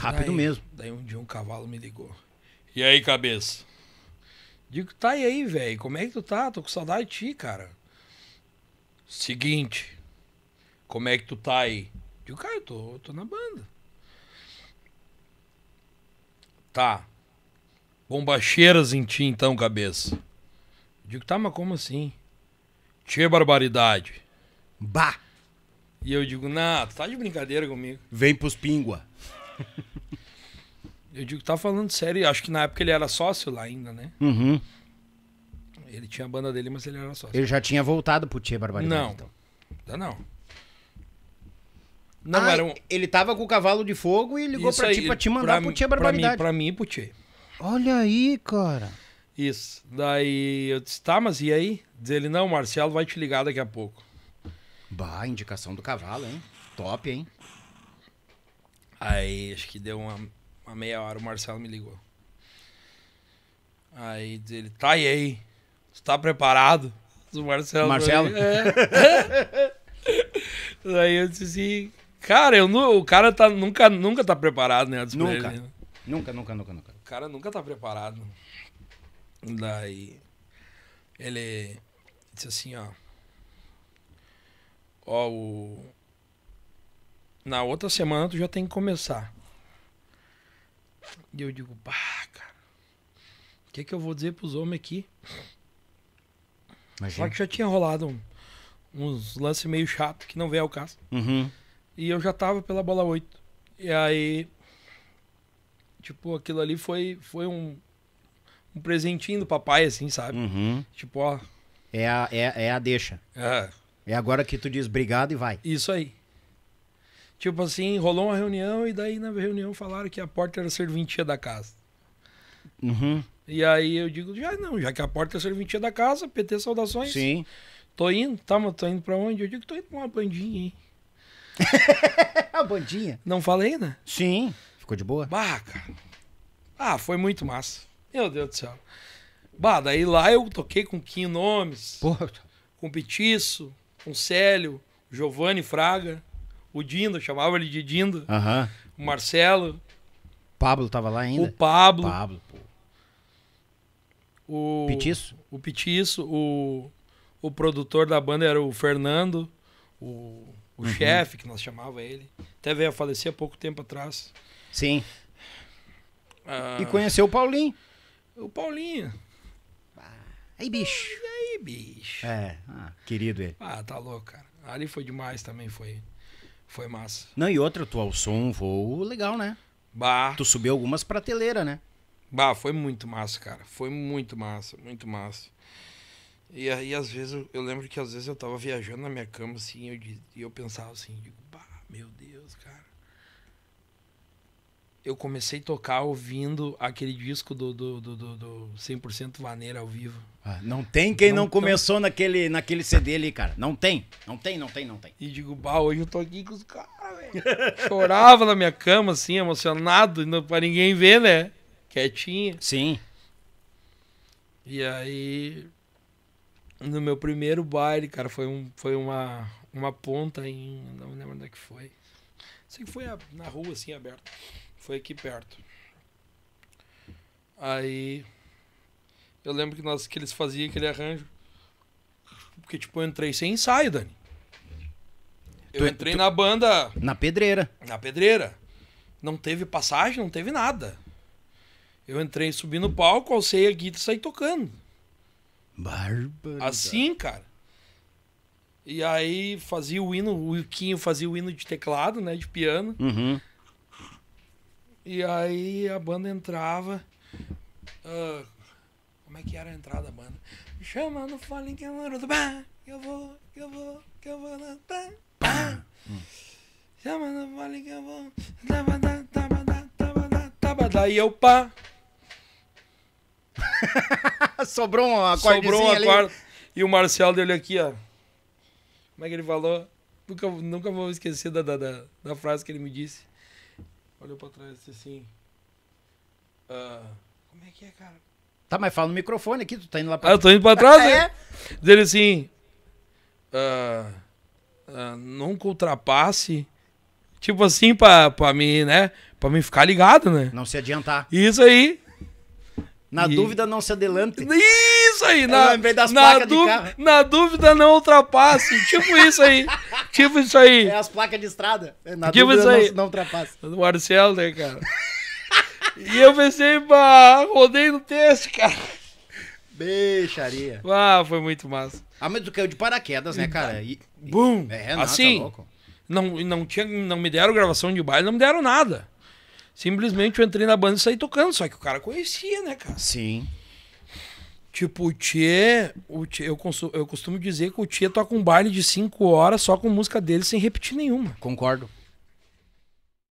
Rápido mesmo. Daí um dia um cavalo me ligou. E aí, cabeça? Digo, tá e aí, velho? Como é que tu tá? Tô com saudade de ti, cara. Seguinte, como é que tu tá aí? Digo, cara, eu tô, eu tô na banda. Tá. Bombacheiras em ti, então, cabeça. Digo, tá, mas como assim? Tchê barbaridade. Bah! E eu digo, não, tu tá de brincadeira comigo. Vem pros pingua. Eu digo, tá falando sério. Acho que na época ele era sócio lá ainda, né? Uhum. Ele tinha a banda dele, mas ele era sócio. Ele já tinha voltado pro Tia Barbaridade, Não. Então. Ainda não. Não, ah, era um... ele tava com o cavalo de fogo e ligou Isso pra ti pra te mandar pra pro Tia Barbaridade. Pra mim, pra mim e pro Tia. Olha aí, cara. Isso. Daí eu disse, tá, mas e aí? Diz ele, não, o Marcelo vai te ligar daqui a pouco. Bah, indicação do cavalo, hein? Top, hein? Aí acho que deu uma uma meia hora, o Marcelo me ligou. Aí ele, tá e aí? Tu tá preparado? o Marcelo. Marcelo? É. aí eu disse assim, cara, eu não, o cara tá, nunca, nunca tá preparado, né? Nunca. Ele, né? Nunca, nunca, nunca, nunca. O cara nunca tá preparado. Daí ele disse assim, ó. Ó, o... na outra semana tu já tem que começar. E eu digo, bah, cara, o que, que eu vou dizer pros homens aqui? Imagina. Só que já tinha rolado um, uns lances meio chato que não veio ao caso. Uhum. E eu já tava pela bola 8. E aí, tipo, aquilo ali foi, foi um, um presentinho do papai, assim, sabe? Uhum. Tipo, ó. É a, é, é a deixa. É. É agora que tu diz obrigado e vai. Isso aí. Tipo assim, rolou uma reunião e daí na reunião falaram que a porta era serventia da casa. Uhum. E aí eu digo, já não, já que a porta é serventia da casa, PT saudações. Sim. Tô indo, tá, mas tô indo pra onde? Eu digo, tô indo pra uma bandinha, hein? a bandinha? Não falei, né? Sim. Ficou de boa? Bah, cara. Ah, foi muito massa. Meu Deus do céu. Bah, daí lá eu toquei com Kim Nomes, Porra. com Petiço, com Célio, Giovanni Fraga. O Dindo, chamava ele de Dindo. Aham. O Marcelo. Pablo tava lá ainda? O Pablo. Pablo, pô. O Petiço? O Petiço. O, o produtor da banda era o Fernando, o, o uhum. chefe, que nós chamava ele. Até veio a falecer há pouco tempo atrás. Sim. Ah, e conheceu o Paulinho. O Paulinho. Ah, aí, bicho. E aí, bicho. É, ah, querido ele. Ah, tá louco, cara. Ali foi demais também, foi. Foi massa. Não, e outra, tu alçou um voo legal, né? Bah. Tu subiu algumas prateleiras, né? Bah, foi muito massa, cara. Foi muito massa, muito massa. E aí, às vezes, eu, lembro que às vezes eu tava viajando na minha cama, assim, eu, e eu pensava assim, digo, bah, meu Deus, cara eu comecei a tocar ouvindo aquele disco do, do, do, do, do 100% Vaneira ao vivo. Ah, não tem quem não, não começou naquele, naquele CD ali, cara. Não tem, não tem, não tem, não tem. E digo, bah, hoje eu tô aqui com os caras, velho. Chorava na minha cama, assim, emocionado, não, pra ninguém ver, né? Quietinho. Sim. E aí, no meu primeiro baile, cara, foi, um, foi uma, uma ponta em... Não lembro onde é que foi. Sei que foi a, na rua, assim, aberta. Foi aqui perto. Aí. Eu lembro que, nós, que eles faziam aquele arranjo. Porque, tipo, eu entrei sem ensaio, Dani. Eu tu, entrei tu, na banda. Na pedreira. Na pedreira. Não teve passagem, não teve nada. Eu entrei, subi no palco, alcei a guita e saí tocando. barba Assim, cara. E aí fazia o hino, o Quinho fazia o hino de teclado, né? De piano. Uhum. E aí a banda entrava. Uh, como é que era a entrada da banda? chama, no falem que eu moro do eu vou, que eu vou, que eu vou lá. bar. Chama, no falem que eu vou. Tabadá, tabadá, tabadá, tabadá. E eu pá. Sobrou uma quarta. Sobrou uma corda. E o Marcelo dele aqui, ó. Como é que ele falou? Nunca, nunca vou esquecer da, da, da frase que ele me disse olhou pra trás e disse assim. Ah, como é que é, cara? Tá, mas fala no microfone aqui, tu tá indo lá pra Ah, eu tô indo pra trás, né? É. ele assim. Ah, ah, nunca ultrapasse. Tipo assim, pra, pra mim, né? Pra mim ficar ligado, né? Não se adiantar. Isso aí. Na e... dúvida, não se adelante. Isso aí, na, na, du... na dúvida, não ultrapasse. tipo isso aí. Tipo isso aí. É as placas de estrada. Na tipo dúvida, isso aí. Não, não ultrapasse. O Marcelo, né, cara? e eu pensei, bah, rodei no texto, cara. Beixaria. Ah, foi muito massa. Ah, mas tu caiu de paraquedas, né, cara? E, Bum! É, não, tá assim, tá não, não, tinha, não me deram gravação de baile, não me deram nada. Simplesmente eu entrei na banda e saí tocando, só que o cara conhecia, né, cara? Sim. Tipo, o Tchê, o tchê eu, eu costumo dizer que o Tchê toca um baile de 5 horas só com música dele sem repetir nenhuma. Concordo.